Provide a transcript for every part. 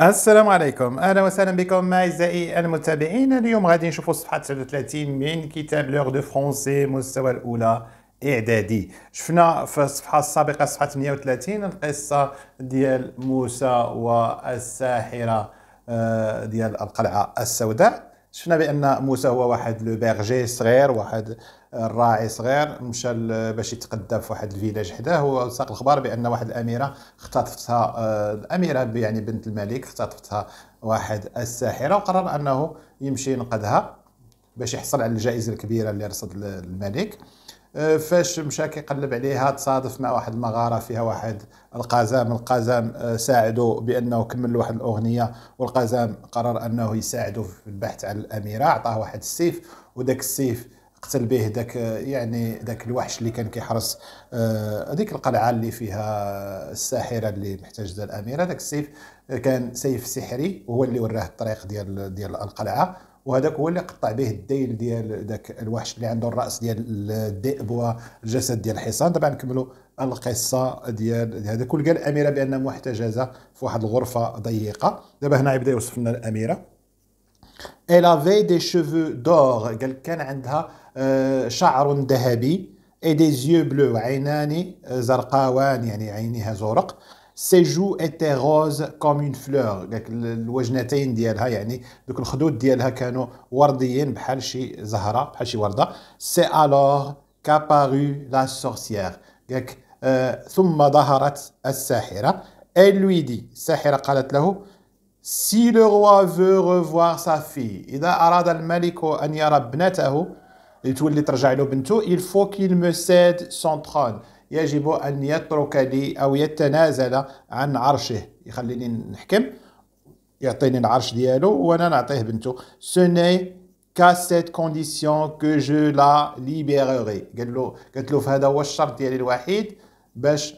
السلام عليكم اهلا وسهلا بكم اعزائي المتابعين اليوم غادي نشوفوا صفحه 39 من كتاب لوغ دو فرونسي مستوى الاولى اعدادي شفنا في الصفحه السابقه صفحه 38 القصه ديال موسى والساحره آه، ديال القلعه السوداء شفنا بان موسى هو واحد لو بيرجي صغير واحد الراعي صغير مشى باش يتقدى في واحد الفيلاج حداه وساق الخبر بان واحد الاميره اختطفتها آه، الاميره يعني بنت الملك اختطفتها واحد الساحره وقرر انه يمشي ينقذها باش يحصل على الجائزه الكبيره اللي رصد الملك آه، فاش مشى كيقلب عليها تصادف مع واحد المغاره فيها واحد القزام القزام آه، ساعدو بانه كمل واحد الاغنيه والقزام قرر انه يساعده في البحث عن الاميره عطاه واحد السيف وداك السيف قتل به ذاك يعني ذاك الوحش اللي كان كيحرس آه، هذيك القلعه اللي فيها الساحره اللي محتاجه الاميره ذاك السيف كان سيف سحري وهو اللي وراه الطريق ديال ديال القلعه وهذاك هو اللي قطع به الديل ديال ذاك الوحش اللي عنده الراس ديال الذئب والجسد ديال الحصان طبعا نكملوا القصه ديال هذا كل قال الاميره بانها محتجزه في واحد الغرفه ضيقه دابا هنا يبدا يوصف لنا الاميره Elle avait des cheveux d'or قال كان عندها آه، شعر ذهبي اي دي زيو بلو عينان زرقاوان يعني عينيها زرق سي جو ايتي روز كوم اون فلور الوجنتين ديالها يعني دوك الخدود ديالها كانوا ورديين بحال شي زهره بحال شي ورده سي الوغ كابارو لا سورسيير قالك ثم ظهرت الساحره دي الساحره قالت له سي لو روا فو ريفوار سا في اذا اراد الملك ان يرى بنته تولي ترجع له بنته il faut qu'il me cède son trône يجب أن يترك لي أو يتنازل عن عرشه يخليني نحكم يعطيني العرش ديالو وأنا نعطيه بنته سوني كا سيت كونديسيون كو جو لا ليبيريغي قال له قالت له فهذا هو الشرط ديالي الوحيد باش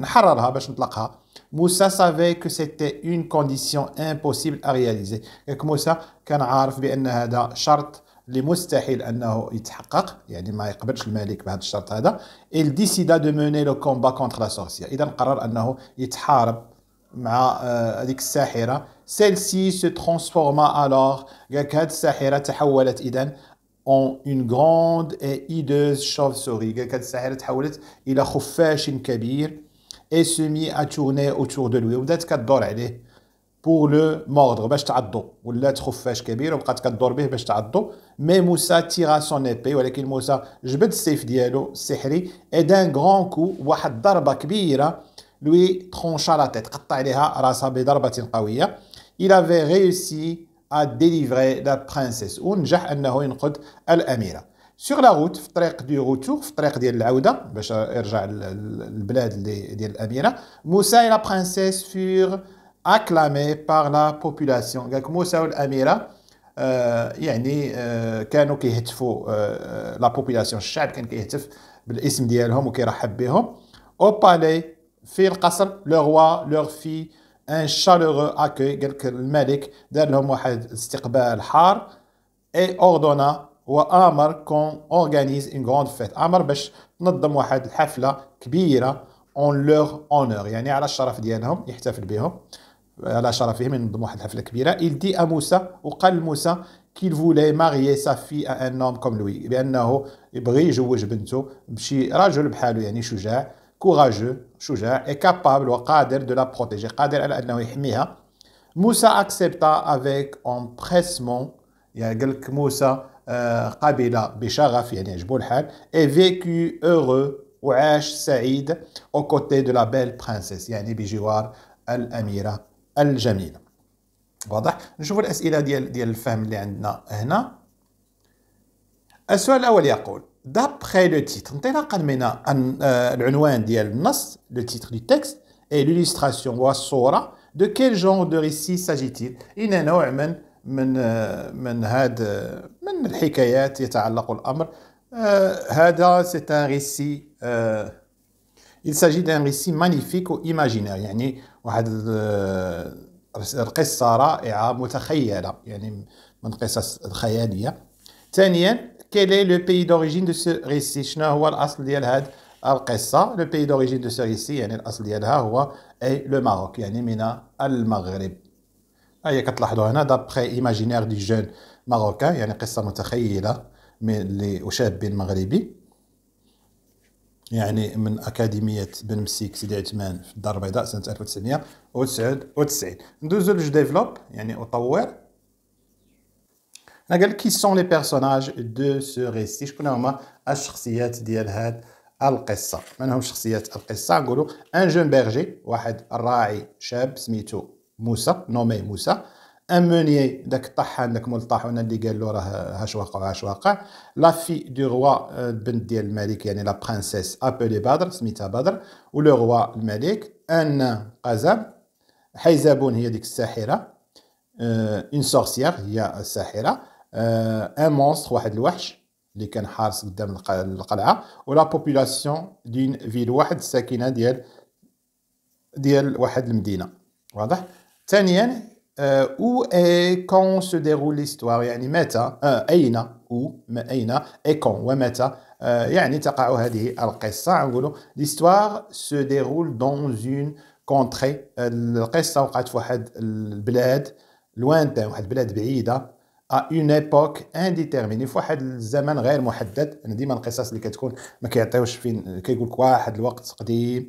نحررها باش نطلقها موسى سافي كو سيتي اون كونديسيون امبوسيبل ا رياليزي موسى كان عارف بان هذا شرط اللي مستحيل انه يتحقق يعني ما يقبلش الملك بهذا الشرط هذا il décida de mener le combat contre la sorcière اذا قرر انه يتحارب مع آه، هذيك الساحره celle-ci se transforma alors قالك هذه الساحره تحولت اذا en une grande et hideuse chauve-souris قالك هذه الساحره تحولت الى خفاش كبير et se mit à tourner autour de lui وبدات كدور عليه بور لو موردر باش تعضو ولات خفاش كبير وبقات كدور به باش تعضو مي موسى تيرا سون ايبي ولكن موسى جبد السيف ديالو السحري اي دان غران كو واحد ضربه كبيره لوي ترونشا لا تيت قطع عليها راسها بضربه قويه الى في réussi ا ديليفري لا princesse ونجح انه ينقذ الاميره سيغ لا روت في الطريق دو روتور في الطريق ديال العوده باش يرجع للبلاد ديال الاميره موسى لا برانسيس فور acclamé par la population قالك موسى والاميره آه يعني آه كانوا كيهتفوا آه لا بوبيلاسيون الشعب كان كيهتف بالاسم ديالهم وكيرحب بهم او بالي في القصر لو روا لو في ان شالوغو اكوي قالك الملك دار لهم واحد استقبال حار اي اوردونا وامر كون اورغانيز اون غوند فيت امر باش تنظم واحد الحفله كبيره اون لوغ اونور يعني على الشرف ديالهم يحتفل بهم على من ضمن واحد الحفله كبيره il dit à Moussa وقال moussa qu'il voulait marier sa fille à un homme comme lui بانه يبغي يجوج بنته بشي courageux capable de la protéger قادر على انه يحميها accepta avec empressement يعني euh, et vécu heureux وعاش aux côtés de la belle princesse يعني بجوار الاميره الجميله واضح نشوف الاسئله ديال ديال الفهم اللي عندنا هنا السؤال الاول يقول دابخي لو تيتر انطلاقا من آه، العنوان ديال النص لو تيتر دو تكست اي ليليستراسيون والصوره دو كيل جون دو ريسي ساجيتيل إن نوع من من آه، من هاد آه، من الحكايات يتعلق الامر هذا سي ان ريسي Il s'agit d'un récit magnifique imaginaire يعني واحد آه، القصة رائعة متخيلة يعني من قصص خياليه ثانيا كيل اي لو pays d'origine دو سو ريسي شنو هو الأصل ديال هاد القصة لو بيي دوريجين دو سو ريسي يعني الأصل ديالها هو أي لو ماروك يعني من المغرب هي كتلاحظوا هنا دابخي ايماجينير دي جون ماروكان يعني قصة متخيلة من لشاب مغربي يعني من أكاديمية بن مسيك سيدي عثمان في الدار البيضاء سنة 1999 ندوزو لج ديفلوب يعني أطور أنا قال كي سون لي بيرسوناج دو سو ريسي شكون هما الشخصيات ديال هاد القصة منهم شخصيات القصة نقولوا ان جون بيرجي واحد الراعي شاب سميتو موسى نومي موسى ان مونيي داك الطحان داك مول الطاحونة اللي قال له راه هاش واقع هاش واقع لا في دو روا البنت ديال الملك يعني لا برانسيس ابولي بدر سميتها بدر ولو روا الملك ان قزم حيزابون هي ديك الساحره اون euh, سورسيير هي الساحره ان euh, مونستر واحد الوحش اللي كان حارس قدام القلعه ولا بوبولاسيون دين فيل واحد الساكنه ديال ديال واحد المدينه واضح ثانيا Euh, où et quand se déroule l'histoire يعني متى آه، أين où أين et quand ومتى آه، يعني تقع هذه القصة نقولوا l'histoire se déroule dans une contrée القصة وقعت في واحد البلاد lointain واحد البلاد بعيدة à une époque indéterminée في واحد الزمن غير محدد انا ديما القصص اللي كتكون ما كيعطيوش فين كيقول لك واحد الوقت قديم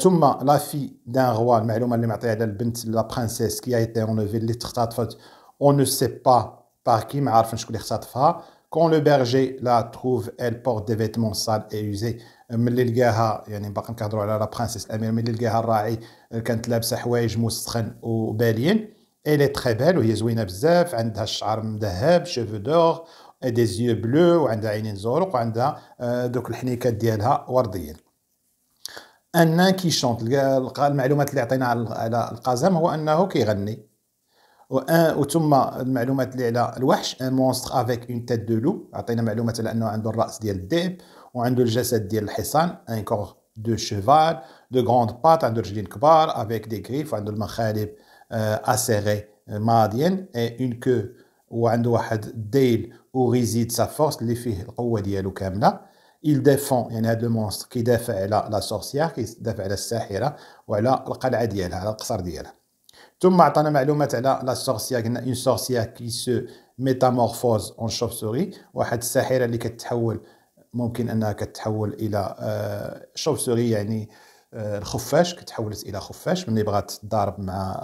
ثم لا في دان غوا المعلومه اللي معطيها على البنت لا برانسيس كي ايتي فيل اللي اختطفت اون نو سي با باغ كي ما عارفين شكون اللي اختطفها كون لو بيرجي لا تروف ال بورت دي فيتمون سال اي يوزي ملي لقاها يعني باقي نكهضروا على لا برانسيس امير ملي لقاها الراعي كانت لابسه حوايج مسخن وبالين الي تري بيل وهي زوينه بزاف عندها الشعر مذهب شوفو دور دي زيو بلو وعندها عينين زرق وعندها دوك الحنيكات ديالها ورديين ان كي شونت المعلومات اللي عطينا على القزم هو انه كيغني وان آه، وثم المعلومات اللي على الوحش ان مونستر افيك اون تيت دو لو عطينا معلومات على انه عنده الراس ديال الذئب وعنده الجسد ديال الحصان ان كور دو شيفال دو غروند بات عنده رجلين كبار افيك دي غريف وعنده المخالب اسيغي ماضيين اي اون كو وعنده واحد الديل وريزيد سا فورس اللي فيه القوه ديالو كامله il défend يعني هذا مونستر كيدافع على لا سورسيير كيدافع على الساحره وعلى القلعه ديالها على القصر ديالها ثم عطانا معلومات على لا سورسيير قلنا اون سورسيير كي سو ميتامورفوز اون شوف شوفسوري واحد الساحره اللي كتحول ممكن انها كتحول الى شوف شوفسوري يعني الخفاش كتحولت الى خفاش ملي بغات تضارب مع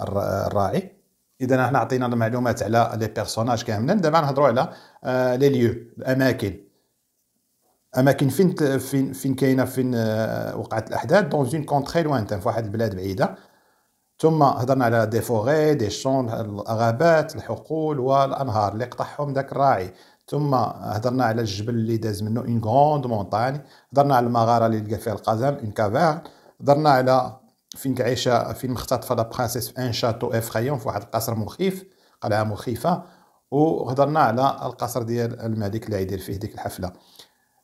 الراعي اذا احنا عطينا المعلومات على لي بيرسوناج كاملين دابا نهضروا على لي ليو الاماكن اماكن فين فين فين كاينه فين آه، وقعت الاحداث دون اون كونتري لوانتان في واحد البلاد بعيده ثم هضرنا على دي فوغي دي شون الغابات الحقول والانهار اللي قطعهم ذاك الراعي ثم هضرنا على الجبل اللي داز منه اون غوند مونطاني هضرنا على المغاره اللي لقى فيها القزم اون كافير هضرنا على فين كعيشه فين مختطفه لا برانسيس في ان شاتو افخيون في واحد القصر مخيف قلعه مخيفه وهضرنا على القصر ديال الملك اللي يدير فيه ديك الحفله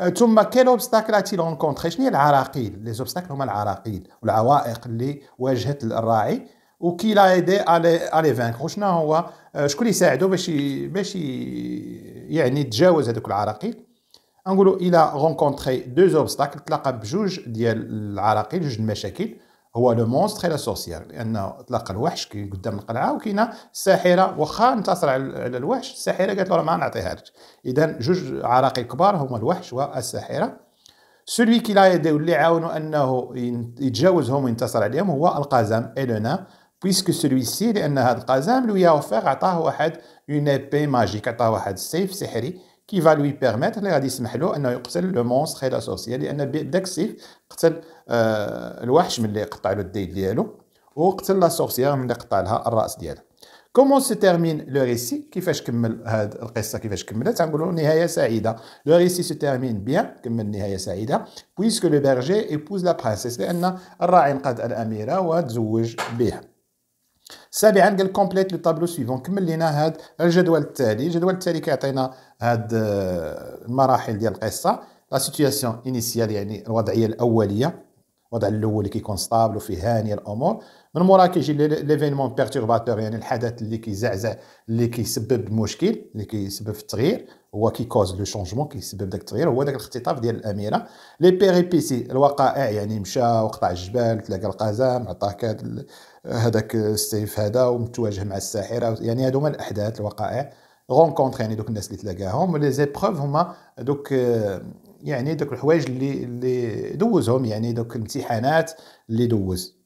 أه، ثم كاين اوبستاكل اتي رونكونتري شنو هي العراقيل لي زوبستاكل هما العراقيل والعوائق أه، اللي واجهت الراعي وكي لا ايدي الي فانكرو شنو هو شكون يساعدو باش باش يعني يتجاوز هذوك العراقيل نقولوا الى رونكونتري دو زوبستاكل تلاقى بجوج ديال العراقيل جوج المشاكل هو لو مونستر لا سورسيير لان اطلاق الوحش كي قدام القلعه وكاينه الساحره واخا انتصر على الوحش الساحره قالت له راه ما نعطيهالك اذا جوج عراقيل كبار هما الوحش والساحره سولي كي لا يدي واللي عاونو انه يتجاوزهم وينتصر عليهم هو القزام ايلونا بويسكو سولي سي لان هذا القزام يا اوفير عطاه واحد اون ايبي ماجيك عطاه واحد السيف سحري كي فا لوي بيرميت اللي غادي يسمح له انه يقتل لو مونستر لا سوسيال لان بداك السيف قتل آه الوحش ملي قطع له الديد ديالو وقتل لا من ملي قطع لها الراس ديالها كومون سي تيرمين لو ريسي كيفاش كمل هاد القصه كيفاش كملت غنقولوا نهايه سعيده لو ريسي سي تيرمين بيان كمل نهايه سعيده بويسكو لو بيرجي ايبوز لا برانسيس لان الراعي انقذ الاميره وتزوج بها سابعا قال كومبليت لو طابلو سويفون كمل لينا هاد الجدول التالي الجدول التالي كيعطينا هاد آه، المراحل ديال القصه لا سيتوياسيون انيسيال يعني الوضعيه الاوليه الوضع الاول اللي كيكون ستابل وفيه هانيه الامور من مورا كيجي ليفينمون بيرتورباتور يعني الحدث اللي كيزعزع اللي كيسبب مشكل اللي كيسبب التغيير هو كيكوز لو شونجمون كيسبب داك التغيير هو داك الاختطاف ديال الاميره لي بيريبيسي الوقائع يعني مشى وقطع الجبال تلاقى القزام عطاه هذا هذاك السيف هذا ومتواجه مع الساحره يعني هادو هما الاحداث الوقائع غونكونتر يعني دوك الناس اللي تلاقاهم لي زيبروف هما دوك يعني دوك الحوايج اللي اللي دوزهم يعني دوك الامتحانات اللي دوز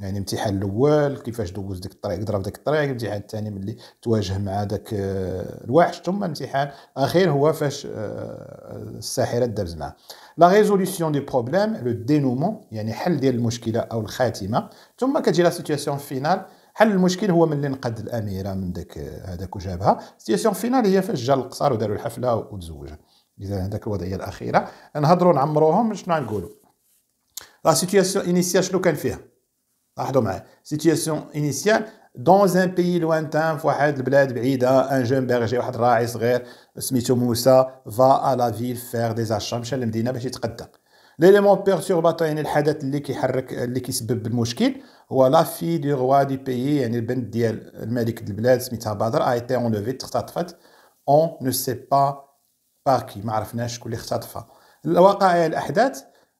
يعني الامتحان الاول كيفاش دوز ديك الطريق ضرب ديك الطريق الامتحان الثاني ملي تواجه مع داك آه، الوحش ثم امتحان اخير هو فاش آه، الساحره دابز معاه لا ريزوليسيون دي بروبليم لو دينومون يعني حل ديال المشكله او الخاتمه ثم كتجي لا سيتوياسيون فينال حل المشكل هو ملي نقد الاميره من داك آه، هذاك وجابها سيتوياسيون فينال هي فاش جا القصر وداروا الحفله وتزوجها اذا هذاك الوضعيه الاخيره نهضروا نعمروهم شنو نقولوا لا سيتوياسيون انيسيال شنو كان فيها لاحظوا معايا سيتياسيون انيسيال دون ان بيي لوانتان في واحد البلاد بعيده ان جون بيرجي واحد راعي صغير سميتو موسى فا ا لا فيل فير دي زاشا مشى للمدينه باش يتقدم ليليمون بيرتورباتور يعني الحدث اللي كيحرك اللي كيسبب المشكل هو لا في دو روا دي بيي يعني البنت ديال الملك دي البلاد سميتها بدر اي تي اون لوفي اختطفت اون نو سي با باكي ما عرفناش شكون اللي اختطفها الوقائع الاحداث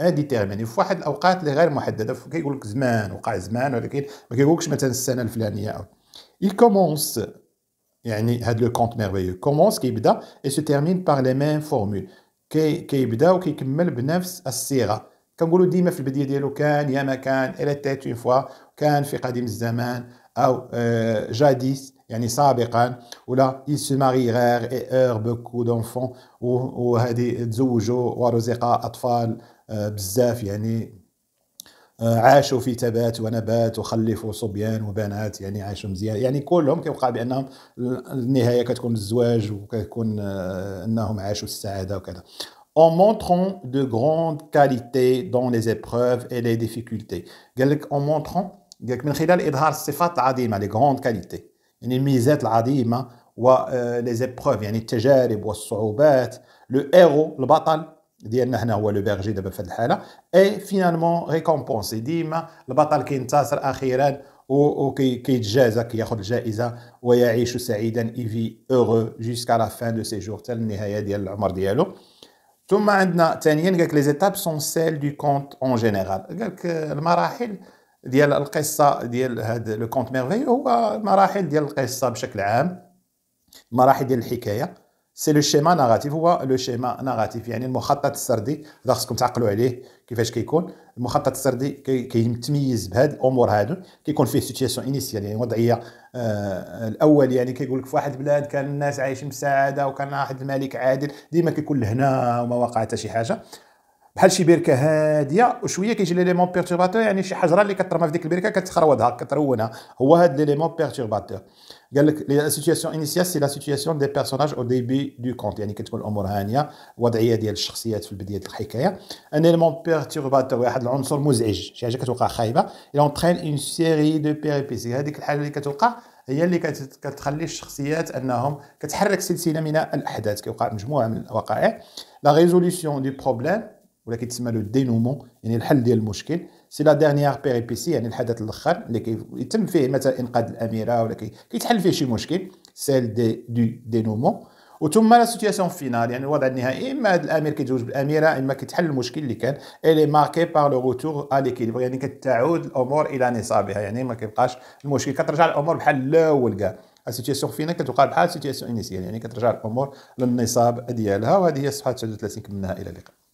انديتيرميني في واحد الاوقات اللي غير محدده كيقول لك زمان وقع زمان ولكن ما كيقولكش مثلا السنه الفلانيه او il commence يعني هذا لو كونت ميرفيو كومونس كيبدا اي سو تيرمين بار لي ميم فورمول كي كيبدا وكيكمل بنفس الصيغه كنقولوا ديما في البدايه ديالو كان يا ما كان الى تيت اون فوا كان في قديم الزمان او جاديس يعني سابقا ولا il se marièrent et eurent beaucoup d'enfants وهذه تزوجوا ورزق اطفال آه، بزاف يعني آه، عاشوا في تبات ونبات وخلفوا صبيان وبنات يعني عاشوا مزيان يعني كلهم كيوقع بانهم النهايه كتكون الزواج وكتكون آه، انهم عاشوا السعاده وكذا en montrant de grandes qualités dans les épreuves et les difficultés قال لك en montrant قال لك من خلال اظهار الصفات العظيمه les grandes qualités يعني الميزات العظيمه و les épreuves يعني التجارب والصعوبات لو héros البطل ديالنا حنا هو لو بيرجي دابا في الحاله اي فينالمون ريكومبونسي ديما البطل كينتصر اخيرا و كيتجازى كياخذ الجائزه ويعيش سعيدا ايفي اوغو جوسكا لا فان دو سيجور حتى النهايه ديال العمر ديالو ثم عندنا ثانيا قالك لي زيتاب سون سيل دو كونت اون جينيرال قالك المراحل ديال القصه ديال هذا لو كونت ميرفي هو المراحل ديال القصه بشكل عام مراحل ديال الحكايه سي لو شيما ناراتيف هو لو شيما ناراتيف يعني المخطط السردي هذا خصكم تعقلوا عليه كيفاش كيكون المخطط السردي كيتميز بهاد الامور هادو كيكون فيه سيتياسيون انيسيال يعني وضعيه آه الاول يعني كيقول لك في واحد البلاد كان الناس عايشين بسعاده وكان واحد الملك عادل ديما كيكون لهنا وما وقع حتى شي حاجه بحال شي بركه هاديه وشويه كيجي ليليمون بيرتورباتور يعني شي حجره اللي كترمى في ديك البركه كتخروضها كترونها هو هاد ليليمون بيرتورباتور قال لك لا سيتياسيون انيسيال سي لا سيتياسيون دي بيرسوناج او ديبي دو كونت يعني كتكون الامور هانيه وضعيه ديال الشخصيات في بدايه الحكايه ان اليمون بيرتيرباتور واحد العنصر مزعج شي حاجه كتوقع خايبه الى اونترين اون سيري دو بيريبيسي هذيك الحاجه اللي كتوقع هي اللي كتخلي الشخصيات انهم كتحرك سلسله من الاحداث كيوقع مجموعه من الوقائع لا ريزوليسيون دو بروبليم ولا كيتسمى لو دينومون يعني الحل ديال المشكل سي لا ديرنيير بيريبيسي يعني الحدث الاخر اللي كيتم فيه مثلا انقاذ الاميره ولا كيتحل فيه شي مشكل سيل دي دو دينومون وثم لا سيتياسيون فينال يعني الوضع النهائي اما هذا الامير كيتزوج بالاميره اما كيتحل المشكل اللي كان الي ماركي بار لو روتور ا ليكيليبر يعني كتعود الامور الى نصابها يعني ما كيبقاش المشكل كترجع الامور بحال الاول كاع السيتياسيون فينا كتوقع بحال سيتياسيون انيسيال يعني كترجع الامور للنصاب ديالها وهذه هي الصفحه 39 كملناها الى اللقاء